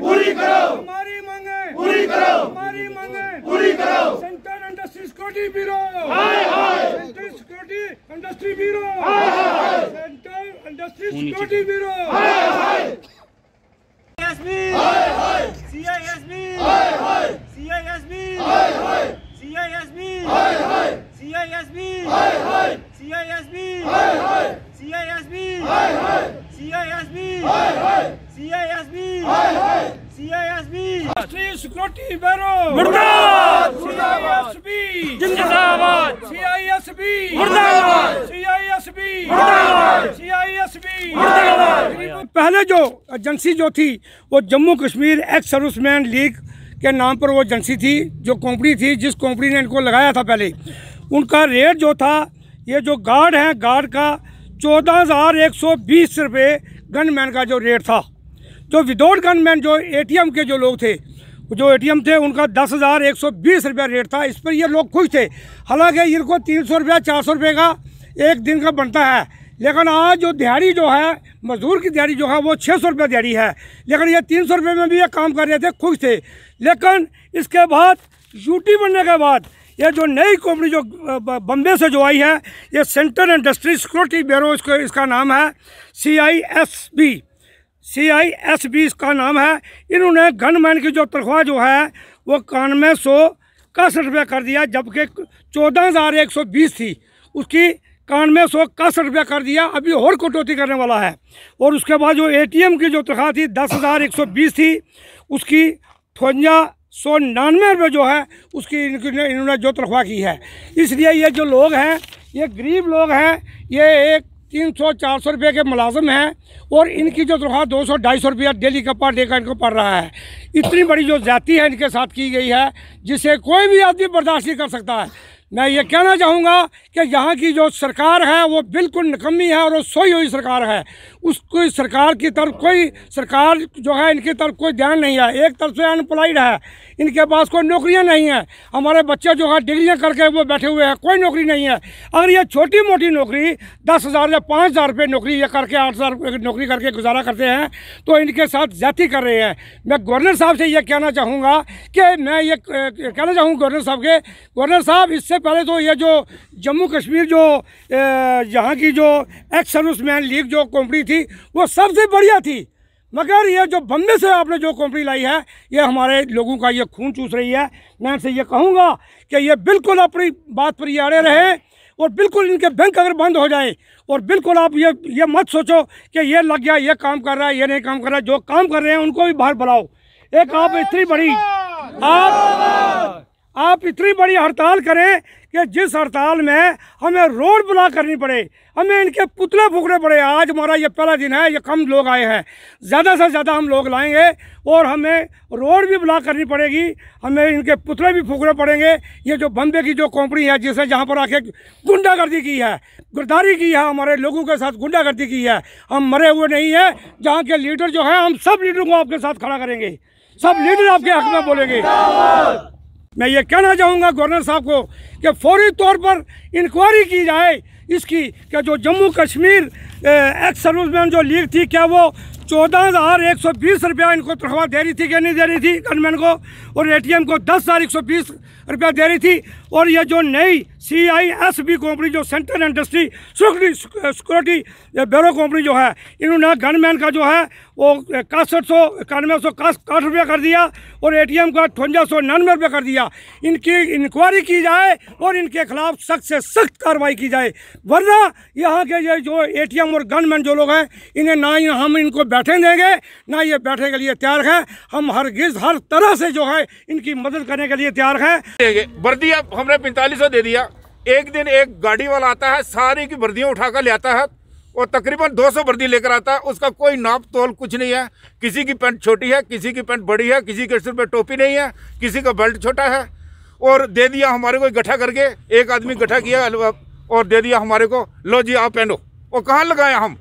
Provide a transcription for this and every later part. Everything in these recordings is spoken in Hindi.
पूरी करो हमारी मांगे पूरी करो हमारी मांगे पूरी करो central industry security bureau central security industry bureau central industry security bureau हाय CISB! CISB! CISB! राष्ट्रीय सिक्योरिटी ब्यूरो मुर्दाबाद सीआईएसबी जिंदाबाद सीआईएसबी मुर्दाबाद सीआईएसबी मुर्दाबाद सीआईएसबी मुर्दाबाद पहले जो एजेंसी जो थी वो Jammu Kashmir ex serviceman league के नाम पर वो एजेंसी थी जो कंपनी थी जिस कंपनी ने इनको लगाया था पहले उनका रेट जो था ये जो गार्ड है गार्ड का चौदह हज़ार एक सौ बीस रुपये गनमैन का जो रेट था जो विदाउट गनमैन जो एटीएम के जो लोग थे जो एटीएम थे उनका दस हज़ार एक सौ बीस रुपया रेट था इस पर ये लोग खुश थे हालांकि इनको तीन सौ रुपया चार सौ रुपये का एक दिन का बनता है लेकिन आज जो दिहाड़ी जो है मजदूर की दिहाड़ी जो है वो छः सौ रुपये दिहाड़ी है लेकिन ये तीन सौ रुपये में भी ये काम कर रहे थे खुश थे लेकिन इसके बाद यूटी बनने के बाद ये जो नई कंपनी जो बम्बे से जो आई है ये सेंट्रल इंडस्ट्री सिक्योरिटी ब्यूरो इसका नाम है C I S B C I S B इसका नाम है इन्होंने गनमैन की जो तनख्वाह जो है वो इक्यानवे सौ इकसठ रुपये कर दिया जबकि चौदह हज़ार एक सौ बीस थी उसकी इक्यानवे सौ इकसठ रुपया कर दिया अभी और कटौती करने वाला है और उसके बाद जो एटीएम की जो तनख्वाह थी दस हज़ार एक सौ बीस थी उसकी थोजा सौ निन्यानवे रुपये जो है उसकी इन्होंने जो तनख्वाह की है इसलिए ये जो लोग हैं ये गरीब लोग हैं ये एक तीन सौ चार सौ रुपये के मुलाजम हैं और इनकी जो तनख्वाह दो सौ ढाई सौ रुपया डेली का पर डे का इनको पड़ रहा है इतनी बड़ी जो ज्यादा है इनके साथ की गई है जिसे कोई भी आदमी बर्दाश्त नहीं कर सकता है मैं ये कहना चाहूँगा कि यहाँ की जो सरकार है वो बिल्कुल नकमी है और वो सोई हुई सरकार है उसको सरकार की तरफ कोई सरकार जो है इनकी तरफ कोई ध्यान नहीं है एक तरफ से अनएम्प्लॉयड है इनके पास कोई नौकरियाँ नहीं है हमारे बच्चे जो है डिग्रियाँ करके वो बैठे हुए हैं कोई नौकरी नहीं है अगर ये छोटी मोटी नौकरी दस हज़ार या पाँच हज़ार रुपये नौकरी ये करके आठ हज़ार नौकरी करके गुजारा करते हैं तो इनके साथ ज्यादा कर रहे हैं मैं गवर्नर साहब से ये कहना चाहूँगा कि मैं ये कहना चाहूँगा गवर्नर साहब के गवर्नर साहब इससे सबसे पहले तो ये जो जम्मू कश्मीर जो यहाँ की जो एक्स सर्विस मैन लीग जो कंपनी थी वो सबसे बढ़िया थी मगर ये जो बम्बे से आपने जो कंपनी लाई है ये हमारे लोगों का ये खून चूस रही है मैं इनसे ये कहूँगा कि ये बिल्कुल अपनी बात पर ये अड़े रहे और बिल्कुल इनके बैंक अगर बंद हो जाए और बिल्कुल आप ये ये मत सोचो कि ये लग गया ये काम कर रहा है ये नहीं काम कर रहा है जो काम कर रहे हैं उनको भी बाहर बुलाओ एक आप इतनी बड़ी आप आप इतनी बड़ी हड़ताल करें कि जिस हड़ताल में हमें रोड ब्लॉक करनी पड़े हमें इनके पुतले फूकने पड़े आज हमारा ये पहला दिन है ये कम लोग आए हैं ज़्यादा से ज़्यादा हम लोग लाएंगे और हमें रोड भी ब्लॉक करनी पड़ेगी हमें इनके पुतले भी फूकने पड़ेंगे ये जो बम्बे की जो कंपनी है जिसने जहाँ पर आके गुंडागर्दी की है गिरदारी की है हमारे लोगों के साथ गुंडागर्दी की है हम मरे हुए नहीं हैं जहाँ के लीडर जो हैं हम सब लीडरों को आपके साथ खड़ा करेंगे सब लीडर आपके हक में बोलेंगे मैं ये कहना चाहूँगा गवर्नर साहब को कि फौरी तौर पर इंक्वायरी की जाए इसकी कि जो जम्मू कश्मीर एक्स सर्विसमैन जो लीग थी क्या वो चौदह हज़ार एक सौ बीस रुपया इनको तनख्वाह दे रही थी क्या नहीं दे रही थी गनमैन को और एटीएम को दस हज़ार एक सौ बीस रुपया दे रही थी और ये जो नई C I S B company जो central industry security bureau company जो है इन्होंने गनमैन का जो है वो इकसठ सौ इक्यानवे सौ कर दिया और ए टी एम का अठवंजा सौ निन्यानवे रुपये कर दिया इनकी इंक्वायरी की जाए और इनके खिलाफ सख्त से सख्त कार्रवाई की जाए वरना यहाँ के ये जो ए टी एम और गनमैन जो लोग हैं इन्हें ना हम इनको बैठे देंगे ना ये बैठने के लिए तैयार हैं हम हर गिज हर तरह से जो है इनकी मदद करने के लिए तैयार हैं वर्दी अब हम हमने पैंतालीस दे दिया एक दिन एक गाड़ी वाला आता है सारी की वर्दियाँ उठाकर ले आता है और तकरीबन 200 वर्दी लेकर आता है उसका कोई नाप तोल कुछ नहीं है किसी की पेंट छोटी है किसी की पेंट बड़ी है किसी के सिर पर टोपी नहीं है किसी का बेल्ट छोटा है और दे दिया हमारे को इकट्ठा करके एक आदमी इकट्ठा किया और दे दिया हमारे को लो जी आप पहनो और कहाँ लगाए हम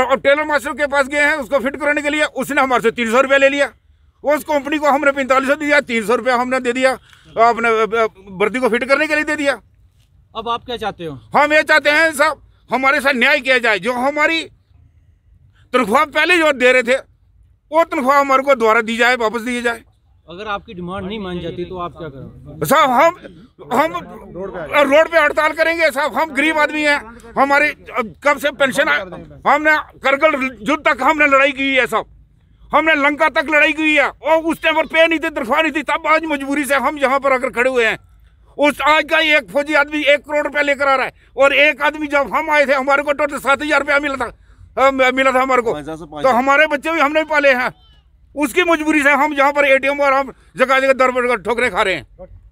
और टेलर मास्टर के पास गए हैं उसको फिट कराने के लिए उसने हमारे से तीन सौ रुपया ले लिया उस कंपनी को हमने पैंतालीस सौ दिया तीन सौ रुपया हमने दे दिया आपने वर्दी को फिट करने के लिए दे दिया अब आप क्या चाहते हो हम ये चाहते हैं साहब हमारे साथ न्याय किया जाए जो हमारी तनख्वाह पहले जो दे रहे थे वो तनख्वाह हमारे को दोबारा दी जाए वापस दी जाए अगर आपकी डिमांड नहीं मान जाती तो आप क्या करोगे साहब हम हम रोड पे हड़ताल करेंगे साहब हम गरीब आदमी हैं हमारी कब से पेंशन हमने करगल युद्ध तक हमने लड़ाई की है साहब हमने लंका तक लड़ाई की है और उस टाइम पर पे नहीं थे तनख्वाह नहीं थी तब आज मजबूरी से हम यहाँ पर आकर खड़े हुए हैं उस आज का एक फौजी आदमी एक करोड़ रुपया लेकर आ रहा है और एक आदमी जब हम आए थे हमारे को टोटल सात हजार रुपया मिला था मिला था हमारे को तो हमारे बच्चे भी हमने पाले हैं उसकी मजबूरी से हम यहाँ पर एटीएम और हम जगह जगह दर ठोकरे खा रहे हैं